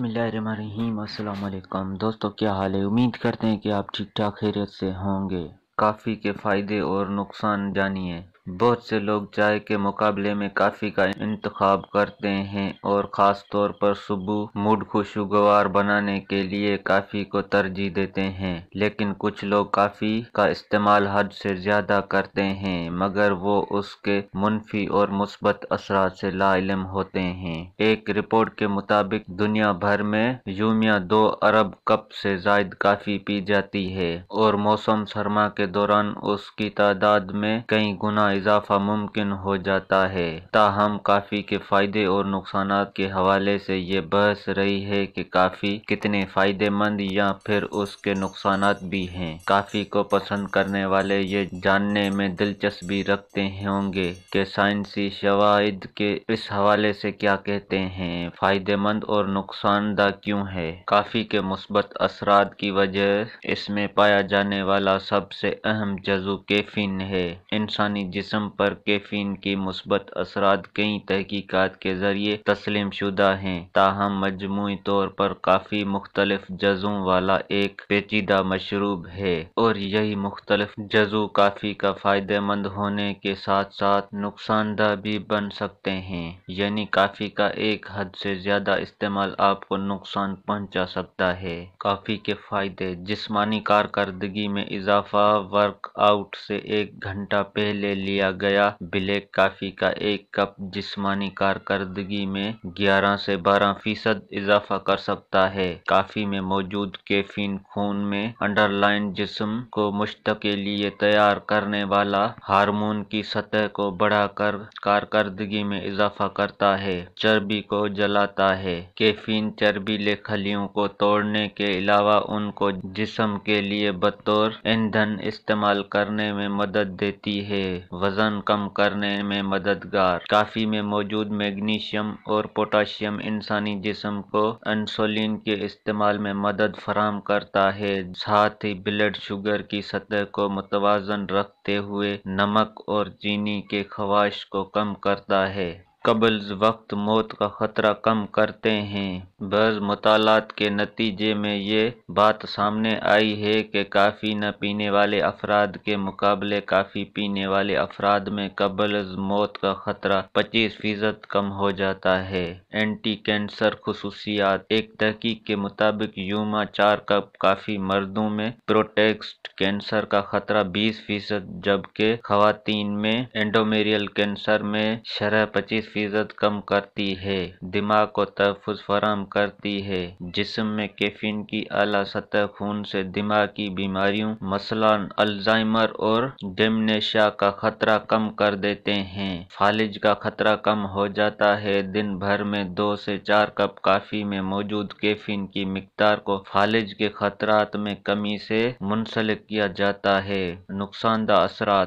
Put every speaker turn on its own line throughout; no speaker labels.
बसमीम दोस्तों क्या हाल है उम्मीद करते हैं कि आप ठीक ठाक खैरियत से होंगे काफ़ी के फ़ायदे और नुकसान जानिए बहुत से लोग चाय के मुकाबले में कॉफ़ी का इंतखब करते हैं और ख़ास तौर पर सुबह मूड खुशगवार बनाने के लिए कॉफ़ी को तरजीह देते हैं लेकिन कुछ लोग कॉफ़ी का इस्तेमाल हद से ज़्यादा करते हैं मगर वो उसके मुनफी और मुस्बत असरा से लाइम होते हैं एक रिपोर्ट के मुताबिक दुनिया भर में यूमिया दो अरब कप से जायद काफ़ी पी जाती है और मौसम सरमा के दौरान उसकी तादाद में कई गुना इजाफा मुमकिन हो जाता है ताहम काफ़ी के फ़ायदे और नुकसान के हवाले से ये बहस रही है कि काफ़ी कितने फ़ायदेमंद या फिर उसके नुकसान भी हैं काफ़ी को पसंद करने वाले ये जानने में दिलचस्पी रखते होंगे कि साइंसी शवाद के इस हवाले से क्या कहते हैं फ़ायदेमंद और नुकसानदा क्यों है काफ़ी के मुस्बत असरा की वजह इसमें पाया जाने वाला सबसे अहम जजू कैफिन है इंसानी जिस जिसम पर कैफीन के मुस्बत असर कई तहकीकत के ज़रिए तस्लीम शुदा है ताहम मजमू तौर पर काफ़ी मुख्तलफ जजों वाला एक पेचीदा मशरूब है और यही मुख्तलफ जजू काफ़ी का फ़ायदेमंद होने के साथ साथ नुकसानदह भी बन सकते हैं यानी काफ़ी का एक हद से ज़्यादा इस्तेमाल आपको नुकसान पहुँचा सकता है काफ़ी के फ़ायदे जिसमानी कारकर्दगी में इजाफा वर्कआउट से एक घंटा पहले लिया लिया गया ब्लैक कॉफी का एक कप जिस्मानी कारकर्दगी में 11 से 12 फीसद इजाफा कर सकता है कॉफी में मौजूद कैफीन खून में अंडरलाइन जिस्म को मुश्त के लिए तैयार करने वाला हार्मोन की सतह को बढ़ाकर कारकर्दगी में इजाफा करता है चर्बी को जलाता है कैफीन चर्बीले खलियों को तोड़ने के अलावा उनको जिसम के लिए बतौर ईंधन इस्तेमाल करने में मदद देती है वज़न कम करने में मददगार काफ़ी में मौजूद मैग्नीशियम और पोटाशियम इंसानी जिसम को इंसुलिन के इस्तेमाल में मदद फराम करता है साथ ही ब्लड शुगर की सतह को मुतवाजन रखते हुए नमक और चीनी के खवाश को कम करता है कबल वक़्त मौत का ख़तरा कम करते हैं बज़ मतालात के नतीजे में ये बात सामने आई है कि काफ़ी न पीने वाले अफराद के मुकाबले काफ़ी पीने वाले अफराद में कबल मौत का ख़तरा पच्चीस फ़ीसद कम हो जाता है एंटी कैंसर खसूसियात एक तहकीक के मुताबिक यूमा चार कप काफ़ी मर्दों में प्रोटेक्स्ट कैंसर का ख़तरा बीस फ़ीसद जबकि ख़वातीन में एंडोमेरियल कैंसर में शरह पच्चीस फ़ीसद कम करती है दिमाग को तहफ़ुज फराहम करती है जिसम में कैफीन की आला सतह खून से दिमाग की बीमारियों मसलन अल्जाइमर और डिमनेशिया का खतरा कम कर देते हैं फालिज का खतरा कम हो जाता है दिन भर में दो से चार कप काफ़ी में मौजूद कैफीन की मकदार को फालिज के खतरात में कमी से मुंसलिक किया जाता है नुकसानदा असरा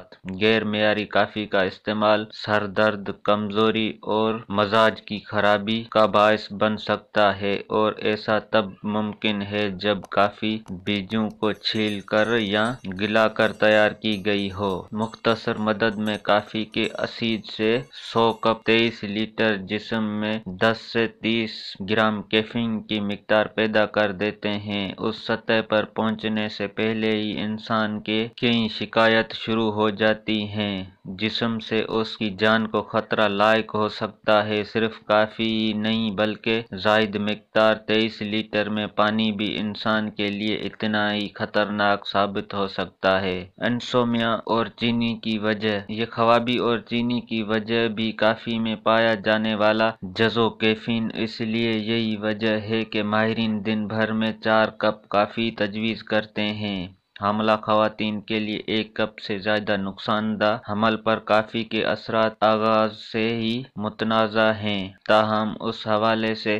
गैर मैारी काफ़ी का इस्तेमाल सर दर्द कमज़ोरी और मजाज की खराबी का बायस बन सकता है और ऐसा तब मुमकिन है जब काफ़ी बीजों को छील कर या गिला कर तैयार की गई हो मुख्तसर मदद में काफ़ी के असीद से 100 कप 23 लीटर जिसम में 10 से 30 ग्राम कैफीन की मकदार पैदा कर देते हैं उस सतह पर पहुंचने से पहले ही इंसान के कई शिकायत शुरू हो जाती हैं जिसम से उसकी जान को खतरा लायक हो हो सकता है सिर्फ काफ़ी नहीं बल्कि जायद मकदार तेईस लीटर में पानी भी इंसान के लिए इतना ही खतरनाक साबित हो सकता है इंसोमिया और चीनी की वजह ये खवाबी और चीनी की वजह भी काफ़ी में पाया जाने वाला जजो कैफिन इसलिए यही वजह है कि माहरीन दिन भर में चार कप काफ़ी तजवीज़ करते हैं हामला खवतान के लिए एक कप से ज़्यादा नुकसानदा हमल पर काफ़ी के असरा आगाज़ से ही मुतनाज़ हैं ताहम उस हवाले से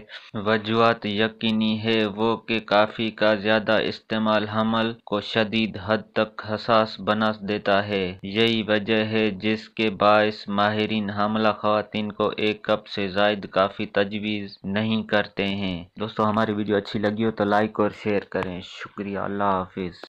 वजूहत यकीनी है वो कि काफ़ी का ज़्यादा इस्तेमाल हमल को शदीद हद तक हसास बना देता है यही वजह है जिसके बायस माहरीन हामला खातन को एक कप से जायद काफ़ी तजवीज़ नहीं करते हैं दोस्तों हमारी वीडियो अच्छी लगी हो तो लाइक और शेयर करें शुक्रिया अल्लाह हाफिज़